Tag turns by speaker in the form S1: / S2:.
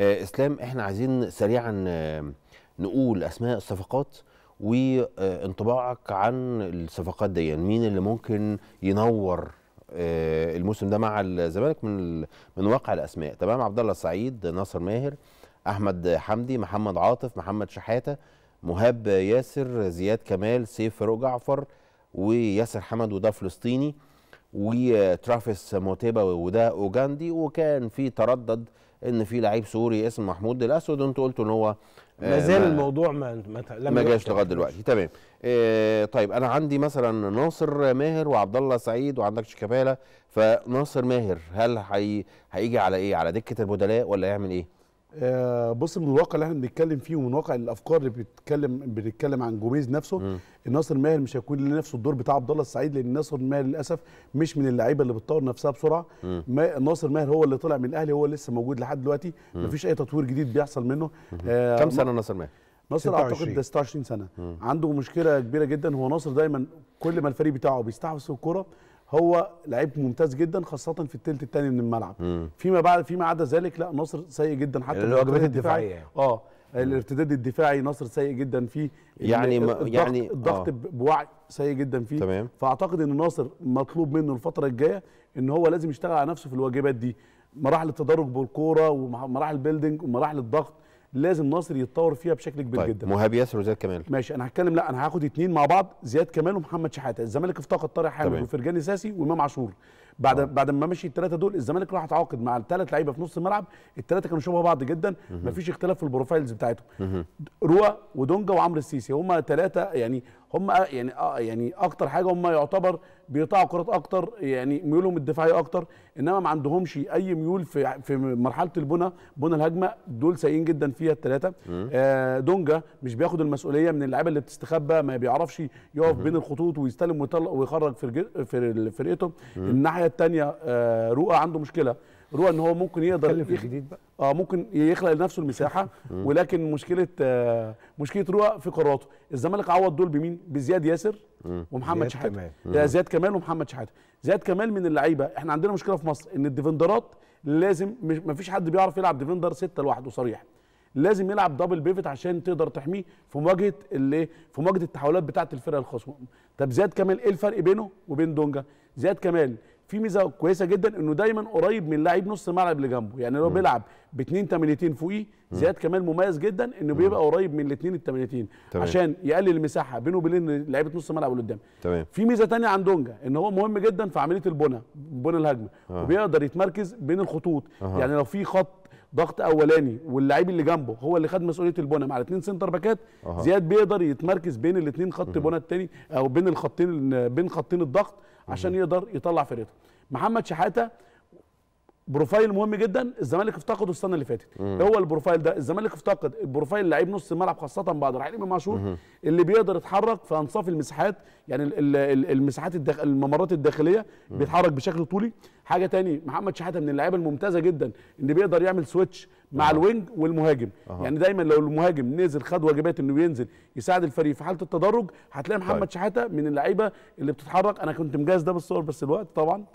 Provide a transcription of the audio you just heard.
S1: آه، اسلام احنا عايزين سريعا آه، نقول اسماء الصفقات وانطباعك عن الصفقات دي يعني مين اللي ممكن ينور آه، الموسم ده مع الزمالك من من واقع الاسماء تمام عبد الله السعيد ناصر ماهر احمد حمدي محمد عاطف محمد شحاته مهاب ياسر زياد كمال سيف فاروق جعفر وياسر حمد وده فلسطيني وترافيس موتيبا وده اوجاندي وكان في تردد ان في لعيب سوري اسمه محمود الاسود انتوا قلتوا ان هو آه، ما زال آه الموضوع ما ما, جاش لغايه دلوقتي تمام آه طيب انا عندي مثلا ناصر ماهر وعبد الله سعيد وعندك شيكابالا فناصر ماهر هل هيجي على ايه على دكه البدلاء ولا يعمل ايه
S2: آه، بص من الواقع اللي احنا بنتكلم فيه ومن واقع الافكار اللي بتتكلم بنتكلم عن جوميز نفسه مم. ناصر ماهر مش هيكون لنفسه الدور بتاع عبد الله السعيد لان ناصر ماهر للاسف مش من اللعيبه اللي بتطور نفسها بسرعه ما ناصر ماهر هو اللي طلع من الاهلي هو لسه موجود لحد دلوقتي مفيش اي تطوير جديد بيحصل منه آه كم سنه ناصر ماهر؟ ناصر اعتقد ده 26 سنه مم. عنده مشكله كبيره جدا هو ناصر دايما كل ما الفريق بتاعه بيستحوذ الكوره هو لعيب ممتاز جدا خاصه في الثلث الثاني من الملعب مم. فيما بعد فيما عدا ذلك لا نصر سيء جدا حتى الواجبات الدفاعيه يعني. اه الارتداد الدفاعي نصر سيء جدا فيه يعني الضغط يعني الضغط آه. بوعي سيء جدا فيه تمام. فاعتقد ان ناصر مطلوب منه الفتره الجايه ان هو لازم يشتغل على نفسه في الواجبات دي مراحل التدرج بالكوره ومراحل البيلدنج ومراحل الضغط لازم ناصر يتطور فيها بشكل كبير طيب. جدا مهاب
S1: ياسر وزياد كمال
S2: ماشي انا هتكلم لا انا هاخد اتنين مع بعض زياد كمال ومحمد شحاته الزمالك افتقد طارق حامد وفرجاني ساسي وامام عاشور بعد أوه. بعد ما مشي الثلاثه دول الزمالك راح اتعاقد مع الثلاث لعيبه في نص الملعب الثلاثه كانوا شبه بعض جدا مفيش اختلاف في البروفايلز بتاعتهم روى ودونجا وعمرو السيسي هم ثلاثه يعني هم يعني يعني اكتر حاجه هم يعتبر بيقطعوا كرات اكتر يعني ميولهم الدفاعيه اكتر انما ما عندهمش اي ميول في في مرحله البنى بنى الهجمه دول سيئين جدا فيها الثلاثه آه دونجا مش بياخد المسؤوليه من اللعيبه اللي بتستخبى ما بيعرفش يقف بين الخطوط ويستلم ويخرج في فرقته الناحيه الثانيه آه رؤى عنده مشكله رؤى ان هو ممكن يقدر في الجديد بقى اه ممكن يخلق لنفسه المساحه ولكن مشكله آه مشكله رؤى في قراراته الزمالك عوض دول بمين بزياد ياسر ومحمد شحاته زياد كمال ومحمد شحاته زياد كمال من اللعيبه احنا عندنا مشكله في مصر ان الديفندرات لازم ما فيش حد بيعرف يلعب ديفندر سته لوحده صريح لازم يلعب دبل بيفت عشان تقدر تحميه في مواجهه اللي في مواجهه التحولات بتاعه الفرقه الخصم طب زياد كمال ايه الفرق بينه وبين دونجا زياد كمال في ميزه كويسه جدا انه دايما قريب من لاعب نص الملعب اللي جنبه يعني لو بيلعب باثنين تمانيتين فوقيه زياد كمال مميز جدا انه بيبقى قريب من الاثنين التمانيتين عشان يقلل المساحه بينه وبين لعيبه نص الملعب اللي قدام تمام في ميزه ثانيه عند دونجا ان هو مهم جدا في عمليه البنى بنى الهجمه آه. وبيقدر يتمركز بين الخطوط آه. يعني لو في خط ضغط اولاني واللعيب اللي جنبه هو اللي خد مسؤوليه البنى مع الاثنين سنتر باكات أه. زياد بيقدر يتمركز بين الاثنين خط بنى الثاني او بين الخطين بين خطين الضغط عشان يقدر يطلع فرقته محمد شحاته بروفايل مهم جدا الزمالك افتقده السنه اللي فاتت مم. هو البروفايل ده الزمالك افتقد البروفايل لعيب نص الملعب خاصه بعد رحيل امام عاشور اللي بيقدر يتحرك في انصاف المساحات يعني المساحات الداخل الممرات الداخليه مم. بيتحرك بشكل طولي حاجه تاني محمد شحاته من اللعيبه الممتازه جدا اللي بيقدر يعمل سويتش مع أه. الوينج والمهاجم أه. يعني دايما لو المهاجم نزل خد واجبات انه ينزل يساعد الفريق في حاله التدرج هتلاقي محمد طيب. شحاته من اللعيبه اللي بتتحرك انا كنت مجهز ده بالصور بس الوقت طبعا